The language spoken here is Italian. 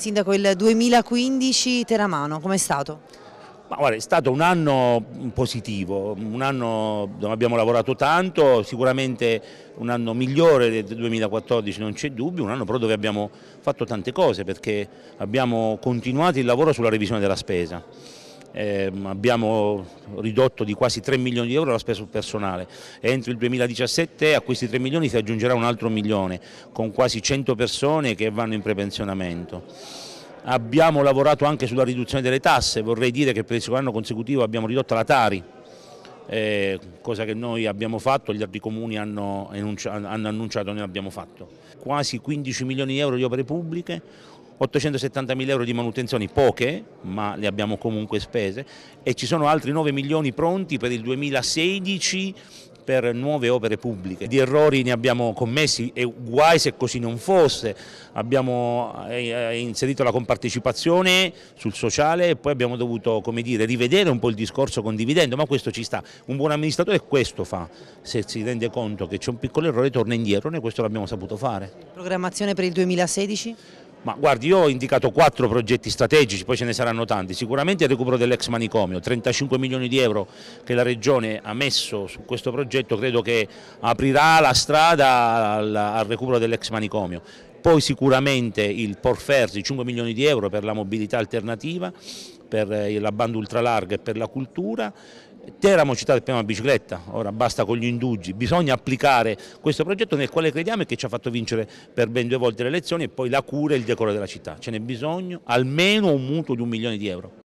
Sindaco, il 2015 Teramano, com'è stato? Ma guarda, è stato un anno positivo, un anno dove abbiamo lavorato tanto, sicuramente un anno migliore del 2014 non c'è dubbio, un anno però dove abbiamo fatto tante cose perché abbiamo continuato il lavoro sulla revisione della spesa eh, abbiamo ridotto di quasi 3 milioni di euro la spesa sul personale entro il 2017 a questi 3 milioni si aggiungerà un altro milione con quasi 100 persone che vanno in prepensionamento. Abbiamo lavorato anche sulla riduzione delle tasse, vorrei dire che per il secondo anno consecutivo abbiamo ridotto la Tari, eh, cosa che noi abbiamo fatto, gli altri comuni hanno, annunciato, hanno annunciato, noi abbiamo fatto. Quasi 15 milioni di euro di opere pubbliche, 870.000 euro di manutenzioni, poche, ma le abbiamo comunque spese, e ci sono altri 9 milioni pronti per il 2016 per nuove opere pubbliche. Di errori ne abbiamo commessi e guai se così non fosse. Abbiamo eh, eh, inserito la compartecipazione sul sociale e poi abbiamo dovuto dire, rivedere un po' il discorso condividendo, ma questo ci sta. Un buon amministratore questo fa, se si rende conto che c'è un piccolo errore torna indietro, noi questo l'abbiamo saputo fare. Programmazione per il 2016? Ma guardi, io ho indicato quattro progetti strategici, poi ce ne saranno tanti. Sicuramente il recupero dell'ex manicomio, 35 milioni di euro che la Regione ha messo su questo progetto, credo che aprirà la strada al, al recupero dell'ex manicomio. Poi sicuramente il Porfersi, 5 milioni di euro per la mobilità alternativa, per eh, la banda ultralarga e per la cultura Teramo citato prima la bicicletta, ora basta con gli indugi, bisogna applicare questo progetto nel quale crediamo e che ci ha fatto vincere per ben due volte le elezioni e poi la cura e il decoro della città, ce n'è bisogno almeno un mutuo di un milione di euro.